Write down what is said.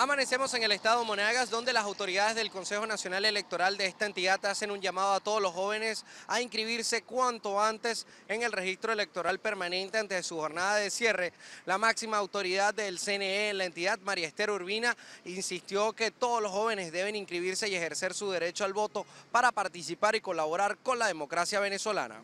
Amanecemos en el estado Monagas, donde las autoridades del Consejo Nacional Electoral de esta entidad hacen un llamado a todos los jóvenes a inscribirse cuanto antes en el registro electoral permanente antes de su jornada de cierre. La máxima autoridad del CNE en la entidad, María Esther Urbina, insistió que todos los jóvenes deben inscribirse y ejercer su derecho al voto para participar y colaborar con la democracia venezolana.